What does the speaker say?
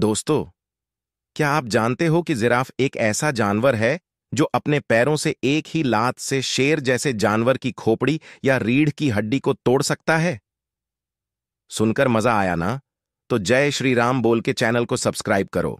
दोस्तों क्या आप जानते हो कि जिराफ एक ऐसा जानवर है जो अपने पैरों से एक ही लात से शेर जैसे जानवर की खोपड़ी या रीढ़ की हड्डी को तोड़ सकता है सुनकर मजा आया ना तो जय श्री राम बोल के चैनल को सब्सक्राइब करो